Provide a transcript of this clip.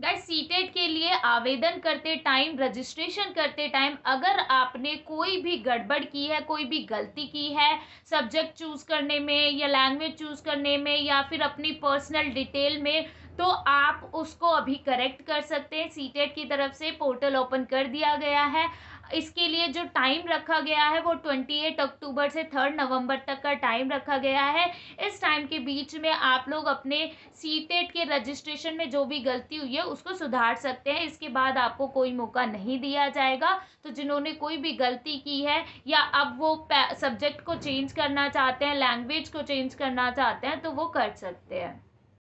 guys CTET के लिए आवेदन करते टाइम रजिस्ट्रेशन करते टाइम अगर आपने कोई भी गड़बड़ की है कोई भी गलती की है सब्जेक्ट चूज़ करने में या लैंग्वेज चूज़ करने में या फिर अपनी पर्सनल डिटेल में तो आप उसको अभी करेक्ट कर सकते हैं सीटेट की तरफ से पोर्टल ओपन कर दिया गया है इसके लिए जो टाइम रखा गया है वो 28 अक्टूबर से 3 नवंबर तक का टाइम रखा गया है इस टाइम के बीच में आप लोग अपने सी टेट e के रजिस्ट्रेशन में जो भी गलती हुई है उसको सुधार सकते हैं इसके बाद आपको कोई मौका नहीं दिया जाएगा तो जिन्होंने कोई भी गलती की है या अब वो सब्जेक्ट को चेंज करना चाहते हैं लैंग्वेज को चेंज करना चाहते हैं तो वो कर सकते हैं